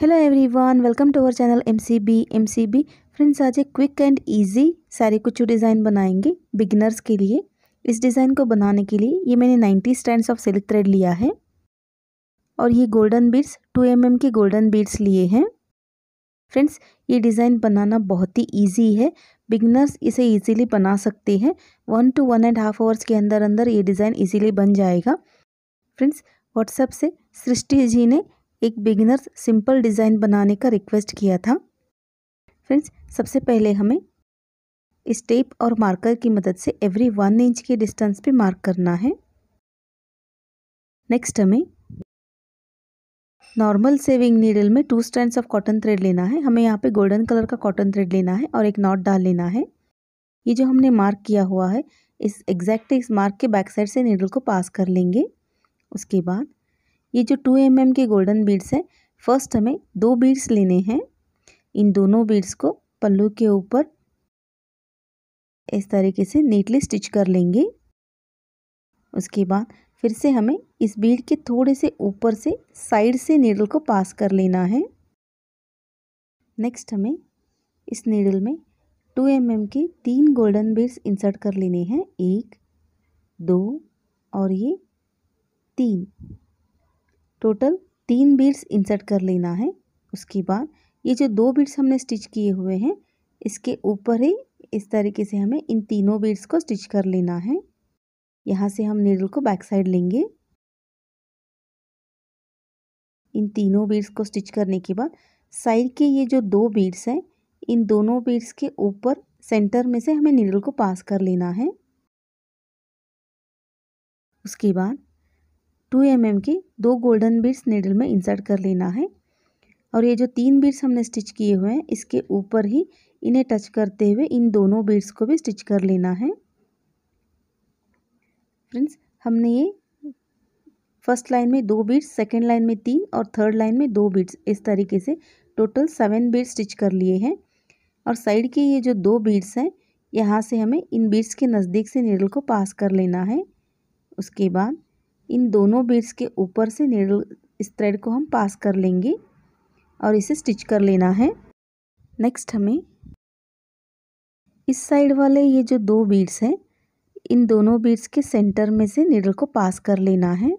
hello everyone welcome to our channel MCB MCB friends आज एक quick and easy सारे कुछ डिज़ाइन बनाएंगे बिगिनर्स के लिए इस डिज़ाइन को बनाने के लिए ये मैंने 90 स्टैंड्स ऑफ सिल्क थ्रेड लिया है और ये गोल्डन बीड्स 2 एम के गोल्डन बीड्स लिए हैं फ्रेंड्स ये डिज़ाइन बनाना बहुत ही ईजी है बिगनर्स इसे ईजिली बना सकते हैं one two one and half hours के अंदर अंदर ये डिज़ाइन ईजिली बन जाएगा फ्रेंड्स व्हाट्सएप से सृष्टि जी ने एक बिगिनर्स सिंपल डिज़ाइन बनाने का रिक्वेस्ट किया था फ्रेंड्स सबसे पहले हमें इस टेप और मार्कर की मदद से एवरी वन इंच के डिस्टेंस पे मार्क करना है नेक्स्ट हमें नॉर्मल सेविंग नीडल में two stands of cotton thread लेना है हमें यहाँ पे गोल्डन कलर का कॉटन थ्रेड लेना है और एक नॉट डाल लेना है ये जो हमने मार्क किया हुआ है इस एग्जैक्ट इस मार्क के बैक साइड से नीडल को पास कर लेंगे उसके बाद ये जो टू एम mm के गोल्डन बीड्स हैं फर्स्ट हमें दो बीड्स लेने हैं इन दोनों बीड्स को पल्लू के ऊपर इस तरीके से नीटली स्टिच कर लेंगे उसके बाद फिर से हमें इस बीड के थोड़े से ऊपर से साइड से नीडल को पास कर लेना है नेक्स्ट हमें इस नीडल में टू एम mm के तीन गोल्डन बीड्स इंसर्ट कर लेने हैं एक दो और ये तीन टोटल तीन बीड्स इंसर्ट कर लेना है उसके बाद ये जो दो बीड्स हमने स्टिच किए हुए हैं इसके ऊपर ही इस तरीके से हमें इन तीनों बीड्स को स्टिच कर लेना है यहाँ से हम नीडल को बैक साइड लेंगे इन तीनों बीड्स को स्टिच करने के बाद साइड के ये जो दो बीड्स हैं इन दोनों बीड्स के ऊपर सेंटर में से हमें नीडल को पास कर लेना है उसके बाद टू एम mm के दो गोल्डन बीड्स नीडल में इंसर्ट कर लेना है और ये जो तीन बीड्स हमने स्टिच किए हुए हैं इसके ऊपर ही इन्हें टच करते हुए इन दोनों बीड्स को भी स्टिच कर लेना है फ्रेंड्स हमने ये फर्स्ट लाइन में दो बीड्स सेकेंड लाइन में तीन और थर्ड लाइन में दो बीड्स इस तरीके से टोटल सेवन बीड्स स्टिच कर लिए हैं और साइड के ये जो दो बीड्स हैं यहाँ से हमें इन बीड्स के नज़दीक से नीडल को पास कर लेना है उसके बाद इन दोनों बीड्स के ऊपर से नीडल इस थ्रेड को हम पास कर लेंगे और इसे स्टिच कर लेना है नेक्स्ट हमें इस साइड वाले ये जो दो बीड्स हैं इन दोनों बीड्स के सेंटर में से नीडल को पास कर लेना है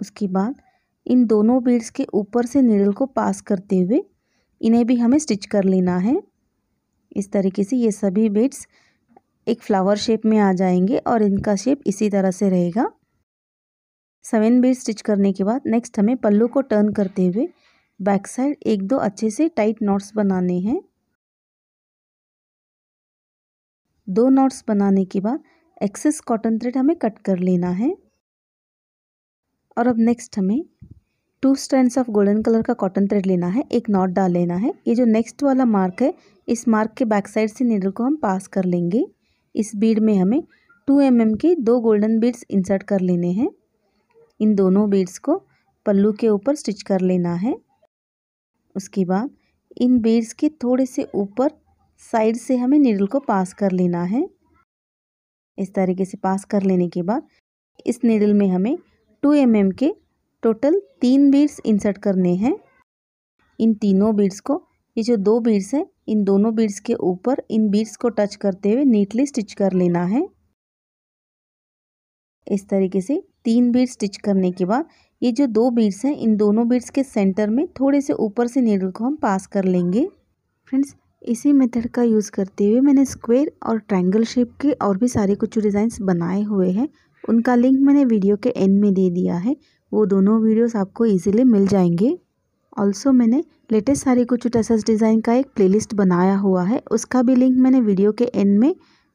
उसके बाद इन दोनों बीड्स के ऊपर से नीडल को पास करते हुए इन्हें भी हमें स्टिच कर लेना है इस तरीके से ये सभी बीड्स एक फ्लावर शेप में आ जाएंगे और इनका शेप इसी तरह से रहेगा सेवन बेस स्टिच करने के बाद नेक्स्ट हमें पल्लू को टर्न करते हुए बैक साइड एक दो अच्छे से टाइट नॉट्स बनाने हैं दो नॉट्स बनाने के बाद एक्सेस कॉटन थ्रेड हमें कट कर लेना है और अब नेक्स्ट हमें two stand of golden colour का कॉटन थ्रेड लेना है एक नॉट डाल लेना है ये जो नेक्स्ट वाला मार्क है इस मार्क के बैक साइड से नीडल को हम पास कर लेंगे इस बीड में हमें टू एम mm के दो गोल्डन बीड्स इंसर्ट कर लेने हैं इन दोनों बीड्स को पल्लू के ऊपर स्टिच कर लेना है उसके बाद इन बीड्स के थोड़े से ऊपर साइड से हमें नीडल को पास कर लेना है इस तरीके से पास कर लेने के बाद इस नीडल में हमें टू एम mm के टोटल तीन बीड्स इंसर्ट करने हैं इन तीनों बीड्स को ये जो दो बीड्स हैं इन दोनों बीड्स के ऊपर इन बीड्स को टच करते हुए नीटली स्टिच कर लेना है इस तरीके से तीन बीड स्टिच करने के बाद ये जो दो बीड्स हैं इन दोनों बीड्स के सेंटर में थोड़े से ऊपर से नीडल को हम पास कर लेंगे फ्रेंड्स इसी मेथड का यूज़ करते हुए मैंने स्क्वेयर और ट्रायंगल शेप के और भी सारे कुछ डिज़ाइंस बनाए हुए हैं उनका लिंक मैंने वीडियो के एंड में दे दिया है वो दोनों वीडियोस आपको इजीली मिल जाएंगे ऑल्सो मैंने लेटेस्ट सारे कुछ टसस डिज़ाइन का एक प्लेलिस्ट बनाया हुआ है उसका भी लिंक मैंने वीडियो के एंड में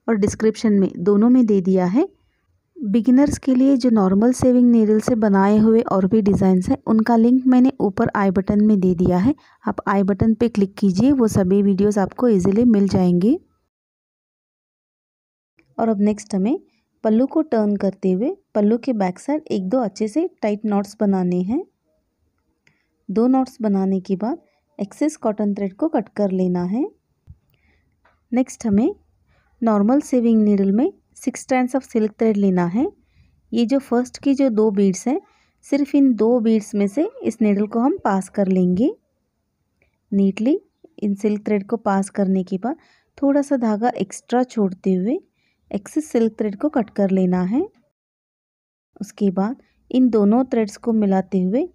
और डिस्क्रिप्शन में दोनों में दे दिया है बिगिनर्स के लिए जो नॉर्मल सेविंग नीडल से बनाए हुए और भी डिज़ाइंस हैं उनका लिंक मैंने ऊपर आई बटन में दे दिया है आप आई बटन पे क्लिक कीजिए वो सभी वीडियोस आपको इजीली मिल जाएंगे और अब नेक्स्ट हमें पल्लू को टर्न करते हुए पल्लू के बैक साइड एक दो अच्छे से टाइट नॉट्स बनाने हैं दो नॉट्स बनाने के बाद एक्सेस कॉटन थ्रेड को कट कर लेना है नेक्स्ट हमें नॉर्मल सेविंग नीडल में six times of silk thread लेना है ये जो फर्स्ट की जो दो बीड्स हैं सिर्फ इन दो बीड्स में से इस नीडल को हम पास कर लेंगे नीटली इन सिल्क थ्रेड को पास करने के बाद थोड़ा सा धागा एक्स्ट्रा छोड़ते हुए एक्सेस सिल्क थ्रेड को कट कर लेना है उसके बाद इन दोनों थ्रेड्स को मिलाते हुए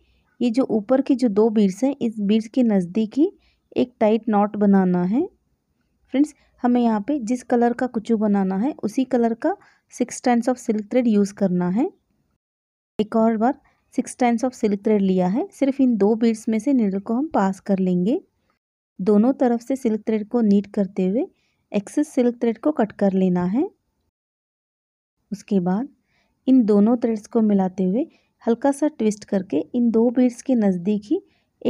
ये जो ऊपर की जो दो बीड्स हैं इस बीड्स के नज़दीक ही एक टाइट नॉट बनाना है फ्रेंड्स हमें यहाँ पे जिस कलर का कुचू बनाना है उसी कलर का six times of silk thread use करना है एक और बार six times of silk thread लिया है सिर्फ इन दो बीड्स में से नीडल को हम पास कर लेंगे दोनों तरफ से सिल्क थ्रेड को नीट करते हुए एक्सेस सिल्क थ्रेड को कट कर लेना है उसके बाद इन दोनों थ्रेड्स को मिलाते हुए हल्का सा ट्विस्ट करके इन दो बीड्स के नज़दीक ही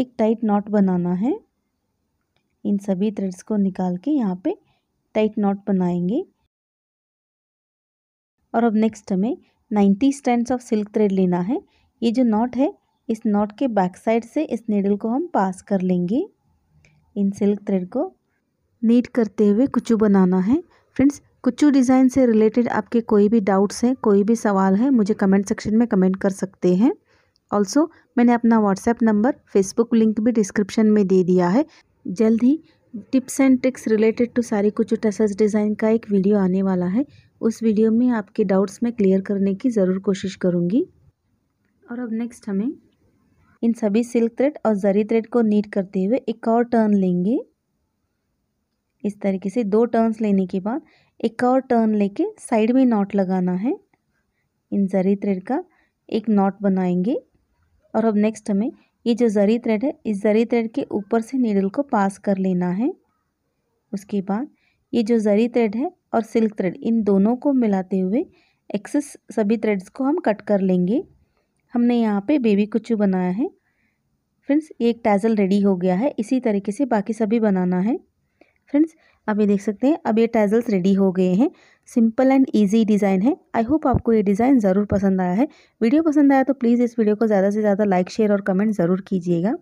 एक टाइट नॉट बनाना है इन सभी थ्रेड्स को निकाल के यहाँ पे टाइट नॉट बनाएंगे और अब नेक्स्ट हमें ninety stand of silk thread लेना है ये जो नॉट है इस नॉट के बैक साइड से इस नीडल को हम पास कर लेंगे इन सिल्क थ्रेड को नीट करते हुए कुचू बनाना है फ्रेंड्स कुचू डिज़ाइन से रिलेटेड आपके कोई भी डाउट्स हैं कोई भी सवाल है मुझे कमेंट सेक्शन में कमेंट कर सकते हैं ऑल्सो मैंने अपना व्हाट्सएप नंबर फेसबुक लिंक भी डिस्क्रिप्शन में दे दिया है जल्द ही tips and tricks related to सारी कुछ टसस डिज़ाइन का एक वीडियो आने वाला है उस वीडियो में आपके डाउट्स में क्लियर करने की ज़रूर कोशिश करूँगी और अब नेक्स्ट हमें इन सभी सिल्क थ्रेड और जरी थ्रेड को नीट करते हुए एक और टर्न लेंगे इस तरीके से दो टर्न्स लेने के बाद एक और टर्न लेके साइड में नॉट लगाना है इन जरी थ्रेड का एक नॉट बनाएंगे और अब नेक्स्ट हमें ये जो ज़री थ्रेड है इस ज़री थ्रेड के ऊपर से नीडल को पास कर लेना है उसके बाद ये जो ज़री थ्रेड है और सिल्क थ्रेड इन दोनों को मिलाते हुए एक्सेस सभी थ्रेड्स को हम कट कर लेंगे हमने यहाँ पे बेबी कुचू बनाया है फ्रेंड्स ये एक टैजल रेडी हो गया है इसी तरीके से बाकी सभी बनाना है फ्रेंड्स अभी ये देख सकते हैं अब ये टैजल्स रेडी हो गए हैं सिंपल एंड ईजी डिज़ाइन है आई होप आपको ये डिज़ाइन ज़रूर पसंद आया है वीडियो पसंद आया तो प्लीज़ इस वीडियो को ज़्यादा से ज़्यादा लाइक शेयर और कमेंट ज़रूर कीजिएगा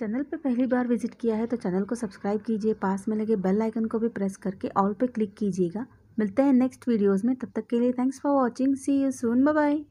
चैनल पर पहली बार विजिट किया है तो चैनल को सब्सक्राइब कीजिए पास में लगे बेल आइकन को भी प्रेस करके ऑल पे क्लिक कीजिएगा मिलते हैं नेक्स्ट वीडियोस में तब तक के लिए thanks for watching see you soon bye